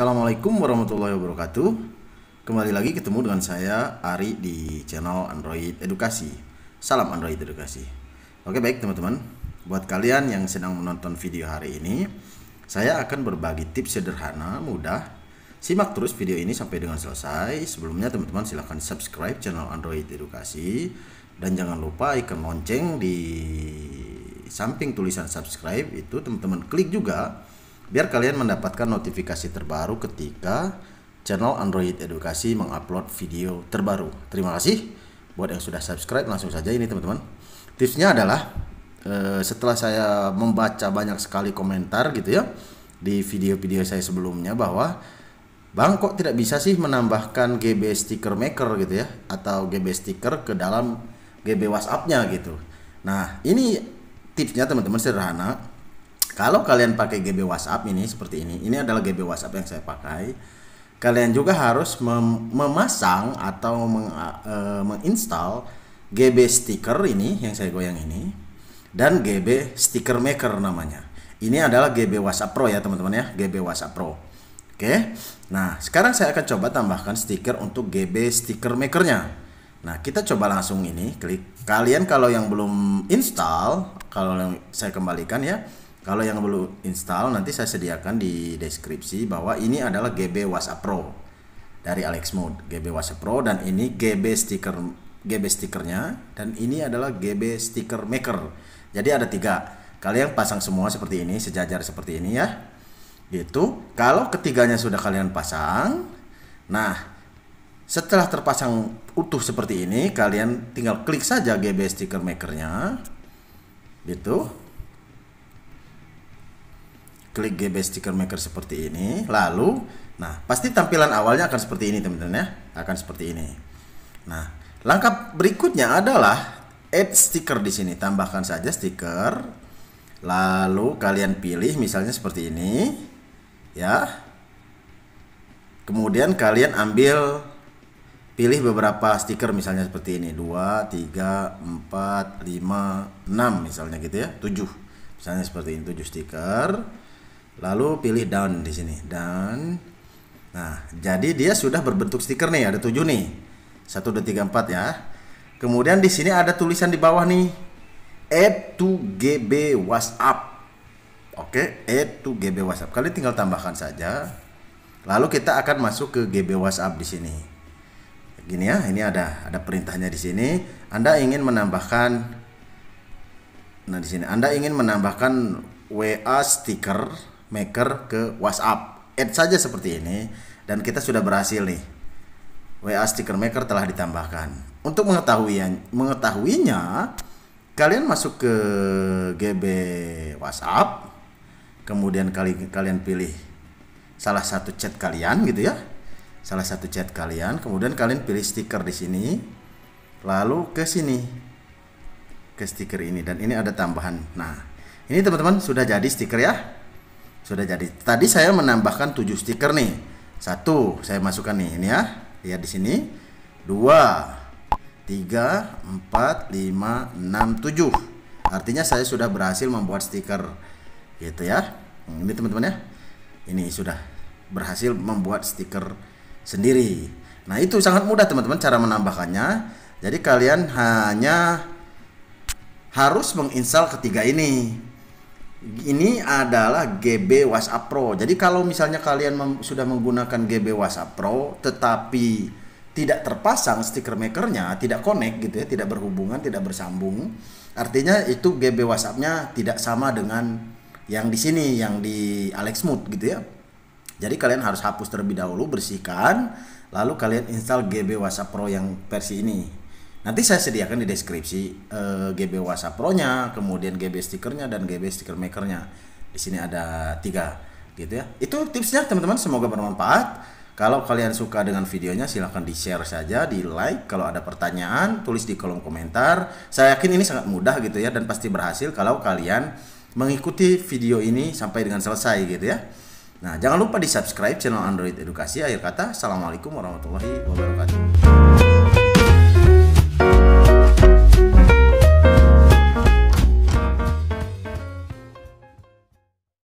Assalamualaikum warahmatullahi wabarakatuh. Kembali lagi ketemu dengan saya Ari di channel Android Edukasi. Salam Android Edukasi. Oke baik teman-teman, buat kalian yang sedang menonton video hari ini, saya akan berbagi tips sederhana mudah. Simak terus video ini sampai dengan selesai. Sebelumnya teman-teman silahkan subscribe channel Android Edukasi dan jangan lupa ikon lonceng di samping tulisan subscribe itu teman-teman klik juga biar kalian mendapatkan notifikasi terbaru ketika channel Android Edukasi mengupload video terbaru. Terima kasih buat yang sudah subscribe langsung saja ini teman-teman. Tipsnya adalah eh, setelah saya membaca banyak sekali komentar gitu ya di video-video saya sebelumnya bahwa Bang kok tidak bisa sih menambahkan GB sticker maker gitu ya atau GB sticker ke dalam GB WhatsApp-nya gitu. Nah, ini tipsnya teman-teman sederhana kalau kalian pakai GB WhatsApp ini seperti ini, ini adalah GB WhatsApp yang saya pakai. Kalian juga harus mem memasang atau meng uh, menginstal GB stiker ini yang saya goyang ini dan GB sticker maker namanya. Ini adalah GB WhatsApp Pro ya teman-teman ya, GB WhatsApp Pro. Oke. Nah, sekarang saya akan coba tambahkan stiker untuk GB sticker makernya. Nah, kita coba langsung ini klik. Kalian kalau yang belum install, kalau yang saya kembalikan ya, kalau yang belum install nanti saya sediakan di deskripsi bahwa ini adalah GB WhatsApp Pro dari Alex Mode, GB WhatsApp Pro dan ini GB stiker GB stikernya dan ini adalah GB stiker maker. Jadi ada tiga. Kalian pasang semua seperti ini, sejajar seperti ini ya. Gitu. Kalau ketiganya sudah kalian pasang, nah setelah terpasang utuh seperti ini, kalian tinggal klik saja GB stiker makernya. Gitu klik GB sticker maker seperti ini lalu nah pasti tampilan awalnya akan seperti ini teman-teman ya akan seperti ini nah langkah berikutnya adalah add sticker di sini tambahkan saja stiker lalu kalian pilih misalnya seperti ini ya kemudian kalian ambil pilih beberapa stiker misalnya seperti ini 2, 3, 4, 5, 6 misalnya gitu ya 7 misalnya seperti ini 7 stiker Lalu pilih down di sini, down. Nah, jadi dia sudah berbentuk stiker nih, ada tujuh nih. satu dua tiga empat ya. Kemudian di sini ada tulisan di bawah nih. Add e to GB WhatsApp. Oke, add e to GB WhatsApp. Kalian tinggal tambahkan saja. Lalu kita akan masuk ke GB WhatsApp di sini. Gini ya, ini ada ada perintahnya di sini. Anda ingin menambahkan Nah, di sini Anda ingin menambahkan WA stiker maker ke WhatsApp. Add saja seperti ini dan kita sudah berhasil nih. WA sticker maker telah ditambahkan. Untuk mengetahuinya, mengetahuinya kalian masuk ke GB WhatsApp, kemudian kali, kalian pilih salah satu chat kalian gitu ya. Salah satu chat kalian, kemudian kalian pilih stiker di sini, lalu ke sini ke stiker ini dan ini ada tambahan. Nah, ini teman-teman sudah jadi stiker ya. Sudah jadi. Tadi saya menambahkan 7 stiker nih. Satu, saya masukkan nih ini ya. Lihat di sini. dua tiga empat lima enam tujuh Artinya saya sudah berhasil membuat stiker gitu ya. Hmm, ini teman-teman ya. Ini sudah berhasil membuat stiker sendiri. Nah, itu sangat mudah teman-teman cara menambahkannya. Jadi kalian hanya harus menginstal ketiga ini ini adalah GB WhatsApp Pro. Jadi kalau misalnya kalian mem sudah menggunakan GB WhatsApp Pro tetapi tidak terpasang stiker makernya, tidak connect gitu ya, tidak berhubungan, tidak bersambung, artinya itu GB WhatsApp-nya tidak sama dengan yang di sini, yang di Alex Mood gitu ya. Jadi kalian harus hapus terlebih dahulu, bersihkan, lalu kalian install GB WhatsApp Pro yang versi ini. Nanti saya sediakan di deskripsi eh, GB WhatsApp Pro-nya, kemudian GB stikernya dan GB sticker maker-nya. Di sini ada tiga, gitu ya. Itu tipsnya teman-teman, semoga bermanfaat. Kalau kalian suka dengan videonya silahkan di share saja, di like. Kalau ada pertanyaan tulis di kolom komentar. Saya yakin ini sangat mudah gitu ya dan pasti berhasil kalau kalian mengikuti video ini sampai dengan selesai gitu ya. Nah jangan lupa di subscribe channel Android Edukasi. Akhir kata, assalamualaikum warahmatullahi wabarakatuh.